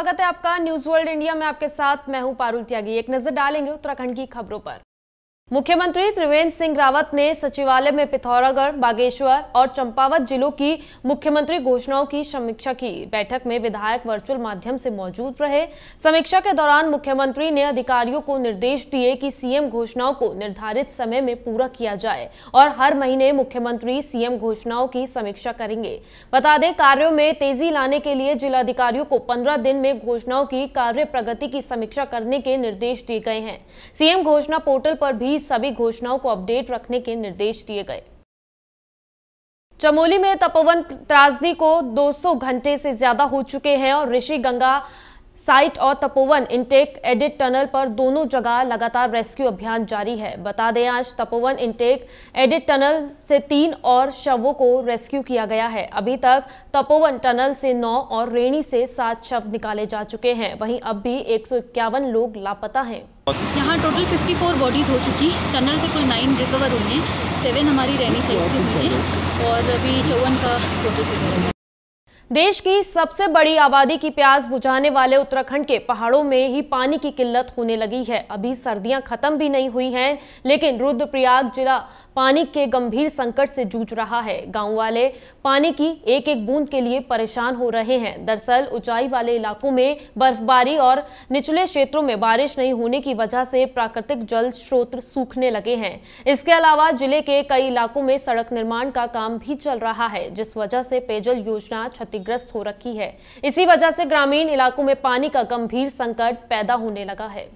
स्वागत है आपका न्यूज वर्ल्ड इंडिया में आपके साथ मैं हूं पारुल त्यागी एक नजर डालेंगे उत्तराखंड की खबरों पर मुख्यमंत्री त्रिवेंद्र सिंह रावत ने सचिवालय में पिथौरागढ़ बागेश्वर और चंपावत जिलों की मुख्यमंत्री घोषणाओं की समीक्षा की बैठक में विधायक वर्चुअल माध्यम से मौजूद रहे समीक्षा के दौरान मुख्यमंत्री ने अधिकारियों को निर्देश दिए कि सीएम घोषणाओं को निर्धारित समय में पूरा किया जाए और हर महीने मुख्यमंत्री सीएम घोषणाओं की समीक्षा करेंगे बता दें कार्यो में तेजी लाने के लिए जिलाधिकारियों को पंद्रह दिन में घोषणाओं की कार्य प्रगति की समीक्षा करने के निर्देश दिए गए हैं सीएम घोषणा पोर्टल पर भी सभी घोषणाओं को अपडेट रखने के निर्देश दिए गए चमोली में तपोवन त्रासदी को 200 घंटे से ज्यादा हो चुके हैं और ऋषि गंगा साइट और तपोवन इंटेक एडिट टनल पर दोनों जगह लगातार रेस्क्यू अभियान जारी है बता दें आज तपोवन इंटेक एडिट टनल से तीन और शवों को रेस्क्यू किया गया है अभी तक तपोवन टनल से नौ और रेणी से सात शव निकाले जा चुके हैं वहीं अब भी एक लोग लापता हैं यहाँ टोटल 54 बॉडीज़ हो चुकी टनल से कुल नाइन रिकवर हुई हैं सेवन हमारी रैनी साइड से हुई हैं और अभी चौवन का टोटल देश की सबसे बड़ी आबादी की प्यास बुझाने वाले उत्तराखंड के पहाड़ों में ही पानी की किल्लत होने लगी है अभी सर्दियां खत्म भी नहीं हुई हैं लेकिन रुद्रप्रयाग जिला पानी के गंभीर संकट से जूझ रहा है गांव वाले पानी की एक एक बूंद के लिए परेशान हो रहे हैं दरअसल ऊंचाई वाले इलाकों में बर्फबारी और निचले क्षेत्रों में बारिश नहीं होने की वजह से प्राकृतिक जल स्रोत सूखने लगे हैं इसके अलावा जिले के कई इलाकों में सड़क निर्माण का काम भी चल रहा है जिस वजह से पेयजल योजना क्षति क्षतिग्रस्त हो रखी है इसी वजह से ग्रामीण इलाकों में पानी का गंभीर संकट पैदा होने लगा है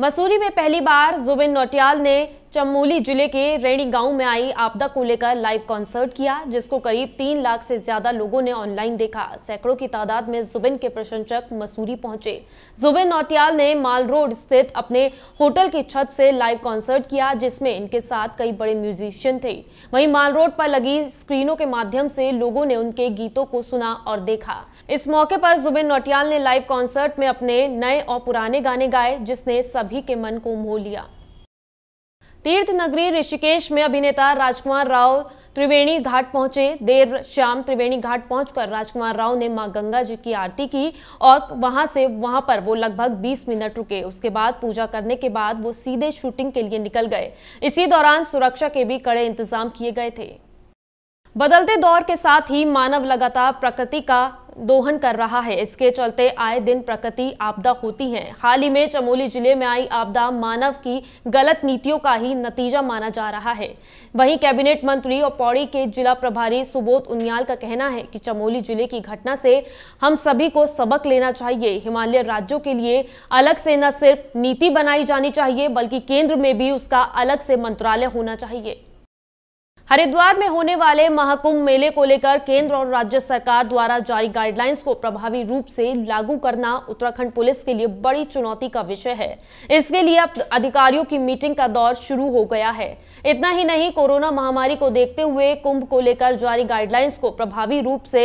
मसूरी में पहली बार जुबिन नोटियाल ने चमोली जिले के रेणी गांव में आई आपदा को लेकर लाइव कॉन्सर्ट किया जिसको करीब तीन लाख से ज्यादा लोगों ने ऑनलाइन देखा सैकड़ों की तादाद में जुबिन के प्रशंसक मसूरी पहुंचे जुबिन नौटियाल ने माल रोड स्थित अपने होटल की छत से लाइव कॉन्सर्ट किया जिसमें इनके साथ कई बड़े म्यूजिशियन थे वहीं माल रोड पर लगी स्क्रीनों के माध्यम से लोगों ने उनके गीतों को सुना और देखा इस मौके पर जुबिन नौटियाल ने लाइव कॉन्सर्ट में अपने नए और पुराने गाने गाए जिसने सभी के मन को मोह लिया तीर्थ नगरी ऋषिकेश में अभिनेता राजकुमार राव त्रिवेणी घाट पहुंचे देर शाम त्रिवेणी घाट पहुंचकर राजकुमार राव ने मां गंगा जी की आरती की और वहां से वहां पर वो लगभग 20 मिनट रुके उसके बाद पूजा करने के बाद वो सीधे शूटिंग के लिए निकल गए इसी दौरान सुरक्षा के भी कड़े इंतजाम किए गए थे बदलते दौर के साथ ही मानव लगातार प्रकृति का दोहन कर रहा है इसके चलते आए दिन प्रकृति आपदा होती है हाल ही में चमोली जिले में आई आपदा मानव की गलत नीतियों का ही नतीजा माना जा रहा है वहीं कैबिनेट मंत्री और पौड़ी के जिला प्रभारी सुबोध उनियाल का कहना है कि चमोली जिले की घटना से हम सभी को सबक लेना चाहिए हिमालय राज्यों के लिए अलग से न सिर्फ नीति बनाई जानी चाहिए बल्कि केंद्र में भी उसका अलग से मंत्रालय होना चाहिए हरिद्वार में होने वाले महाकुंभ मेले को लेकर केंद्र और राज्य सरकार द्वारा जारी गाइडलाइंस को प्रभावी रूप से लागू करना उत्तराखंड पुलिस के लिए बड़ी चुनौती का विषय है इसके लिए अब अधिकारियों की मीटिंग का दौर शुरू हो गया है इतना ही नहीं कोरोना महामारी को देखते हुए कुंभ को लेकर जारी गाइडलाइंस को प्रभावी रूप से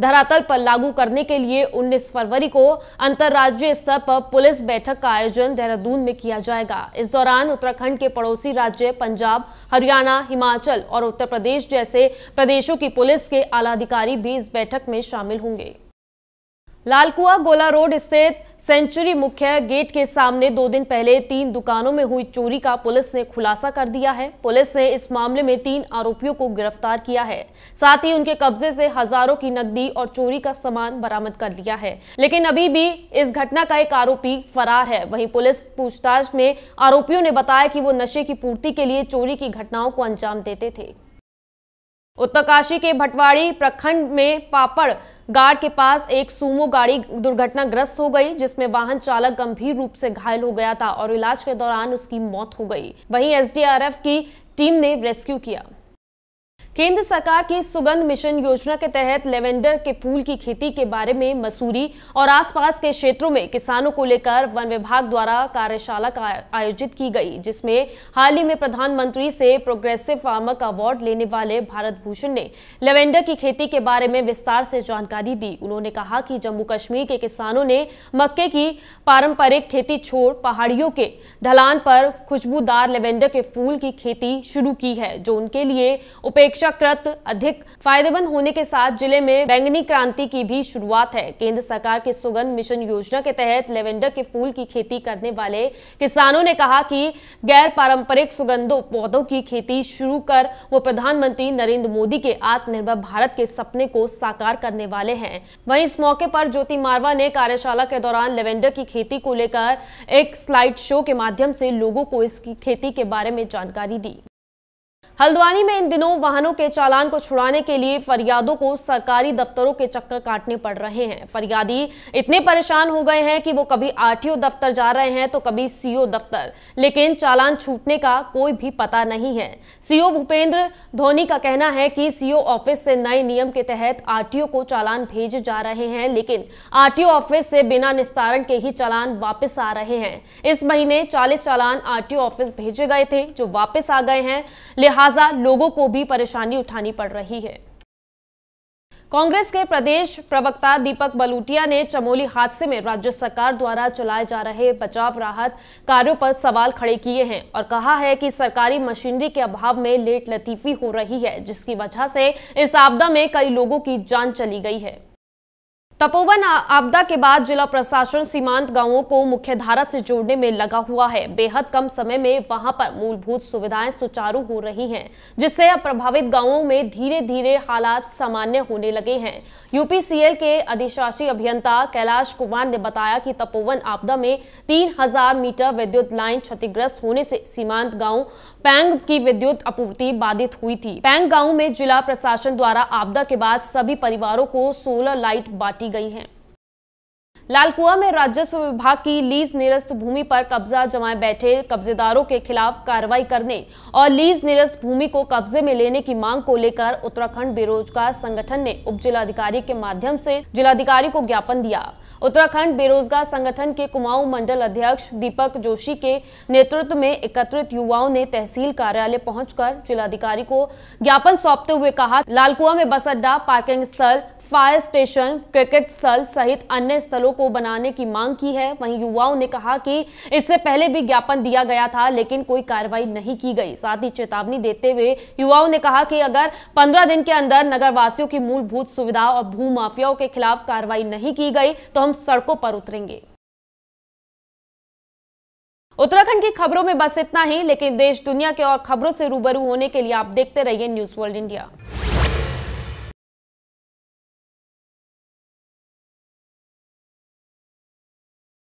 धरातल पर लागू करने के लिए उन्नीस फरवरी को अंतर्राज्यीय स्तर पर पुलिस बैठक का आयोजन देहरादून में किया जाएगा इस दौरान उत्तराखंड के पड़ोसी राज्य पंजाब हरियाणा हिमाचल और और उत्तर प्रदेश जैसे प्रदेशों की पुलिस के आला अधिकारी भी इस बैठक में शामिल होंगे लालकुआ गोला रोड स्थित सेंचुरी मुख्य गेट के सामने दो दिन पहले तीन दुकानों में हुई चोरी का पुलिस ने खुलासा कर दिया है पुलिस ने इस मामले में तीन आरोपियों को गिरफ्तार किया है साथ ही उनके कब्जे से हजारों की नकदी और चोरी का सामान बरामद कर लिया है लेकिन अभी भी इस घटना का एक आरोपी फरार है वही पुलिस पूछताछ में आरोपियों ने बताया कि वो नशे की पूर्ति के लिए चोरी की घटनाओं को अंजाम देते थे उत्तरकाशी के भटवाड़ी प्रखंड में पापड़ गार्ड के पास एक सूमो गाड़ी दुर्घटनाग्रस्त हो गई जिसमें वाहन चालक गंभीर रूप से घायल हो गया था और इलाज के दौरान उसकी मौत हो गई वहीं एसडीआरएफ की टीम ने रेस्क्यू किया केंद्र सरकार की सुगंध मिशन योजना के तहत लेवेंडर के फूल की खेती के बारे में मसूरी और आसपास के क्षेत्रों में किसानों को लेकर वन विभाग द्वारा कार्यशाला का आयोजित की गई जिसमें हाल ही में प्रधानमंत्री से प्रोग्रेसिव फार्मर का अवार्ड लेने वाले भारत भूषण ने लेवेंडर की खेती के बारे में विस्तार से जानकारी दी उन्होंने कहा कि जम्मू कश्मीर के किसानों ने मक्के की पारंपरिक खेती छोड़ पहाड़ियों के ढलान पर खुशबूदार लेवेंडर के फूल की खेती शुरू की है जो उनके लिए उपेक्षा अपेक्षाकृत अधिक फायदेमंद होने के साथ जिले में बैंगनी क्रांति की भी शुरुआत है केंद्र सरकार के सुगंध मिशन योजना के तहत लेवेंडर के फूल की खेती करने वाले किसानों ने कहा कि गैर पारंपरिक सुगंधों पौधों की खेती शुरू कर वो प्रधानमंत्री नरेंद्र मोदी के आत्मनिर्भर भारत के सपने को साकार करने वाले हैं वही इस मौके पर ज्योति मारवा ने कार्यशाला के दौरान लेवेंडर की खेती को लेकर एक स्लाइड शो के माध्यम से लोगों को इसकी खेती के बारे में जानकारी दी हल्द्वानी में इन दिनों वाहनों के चालान को छुड़ाने के लिए फरियादों को सरकारी दफ्तरों के चक्कर काटने पड़ रहे हैं फरियादी इतने परेशान हो गए हैं कि वो कभी आरटीओ दफ्तर जा रहे हैं तो कभी सीओ दफ्तर लेकिन चालान छूटने का कोई भी पता नहीं है सीओ भूपेंद्र धोनी का कहना है कि सीओ ऑफिस से नए नियम के तहत आर को चालान भेजे जा रहे हैं लेकिन आर ऑफिस से बिना निस्तारण के ही चालान वापिस आ रहे हैं इस महीने चालीस चालान आरटीओ ऑफिस भेजे गए थे जो वापिस आ गए हैं लिहाजा लिहाजा लोगों को भी परेशानी उठानी पड़ रही है कांग्रेस के प्रदेश प्रवक्ता दीपक बलूटिया ने चमोली हादसे में राज्य सरकार द्वारा चलाए जा रहे बचाव राहत कार्यों पर सवाल खड़े किए हैं और कहा है कि सरकारी मशीनरी के अभाव में लेट लतीफी हो रही है जिसकी वजह से इस आपदा में कई लोगों की जान चली गई है तपोवन आपदा के बाद जिला प्रशासन सीमांत गांवों को मुख्य धारा से जोड़ने में लगा हुआ है बेहद कम समय में वहां पर मूलभूत सुविधाएं सुचारू हो रही हैं जिससे अब प्रभावित गांवों में धीरे धीरे हालात सामान्य होने लगे हैं यूपीसीएल के अधिशासी अभियंता कैलाश कुमार ने बताया कि तपोवन आपदा में तीन मीटर विद्युत लाइन क्षतिग्रस्त होने से सीमांत गाँव पैंग की विद्युत आपूर्ति बाधित हुई थी पैंग गाँव में जिला प्रशासन द्वारा आपदा के बाद सभी परिवारों को सोलर लाइट बांटी की गई हैं लालकुआ में राजस्व विभाग की लीज निरस्त भूमि पर कब्जा जमाए बैठे कब्जेदारों के खिलाफ कार्रवाई करने और लीज निरस्त भूमि को कब्जे में लेने की मांग को लेकर उत्तराखंड बेरोजगार संगठन ने उप जिलाधिकारी के माध्यम से जिलाधिकारी को ज्ञापन दिया उत्तराखंड बेरोजगार संगठन के कुमाऊं मंडल अध्यक्ष दीपक जोशी के नेतृत्व में एकत्रित युवाओं ने तहसील कार्यालय पहुंचकर जिलाधिकारी को ज्ञापन सौंपते हुए कहा लालकुआ में बस अड्डा पार्किंग स्थल फायर स्टेशन क्रिकेट स्थल सहित अन्य स्थलों को बनाने की मांग की है वहीं युवाओं ने कहा कि इससे पहले भी ज्ञापन दिया गया था लेकिन कोई कार्रवाई नहीं की गई साथ ही चेतावनी देते हुए युवाओं ने कहा कि अगर पंद्रह दिन के अंदर नगरवासियों की मूलभूत सुविधा और भू माफियाओं के खिलाफ कार्रवाई नहीं की गई तो हम सड़कों पर उतरेंगे उत्तराखंड की खबरों में बस इतना ही लेकिन देश दुनिया के और खबरों से रूबरू होने के लिए आप देखते रहिए न्यूज वर्ल्ड इंडिया